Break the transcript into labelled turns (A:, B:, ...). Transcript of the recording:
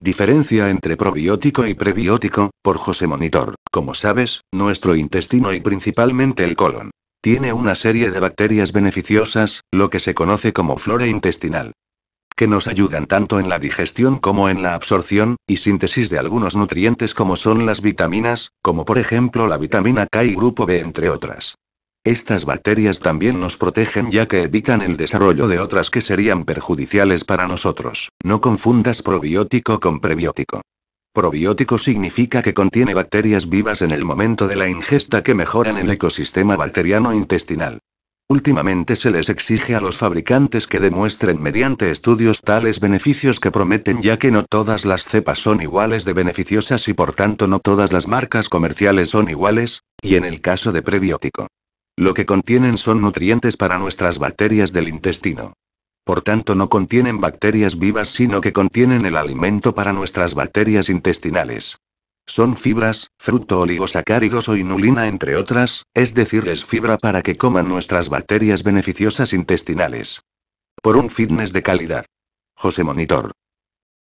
A: Diferencia entre probiótico y prebiótico, por José Monitor. Como sabes, nuestro intestino y principalmente el colon. Tiene una serie de bacterias beneficiosas, lo que se conoce como flora intestinal. Que nos ayudan tanto en la digestión como en la absorción y síntesis de algunos nutrientes como son las vitaminas, como por ejemplo la vitamina K y grupo B entre otras. Estas bacterias también nos protegen ya que evitan el desarrollo de otras que serían perjudiciales para nosotros. No confundas probiótico con prebiótico. Probiótico significa que contiene bacterias vivas en el momento de la ingesta que mejoran el ecosistema bacteriano intestinal. Últimamente se les exige a los fabricantes que demuestren mediante estudios tales beneficios que prometen ya que no todas las cepas son iguales de beneficiosas y por tanto no todas las marcas comerciales son iguales, y en el caso de prebiótico. Lo que contienen son nutrientes para nuestras bacterias del intestino. Por tanto, no contienen bacterias vivas, sino que contienen el alimento para nuestras bacterias intestinales. Son fibras, fruto oligosacáridos o inulina entre otras, es decir, es fibra para que coman nuestras bacterias beneficiosas intestinales. Por un fitness de calidad. José Monitor.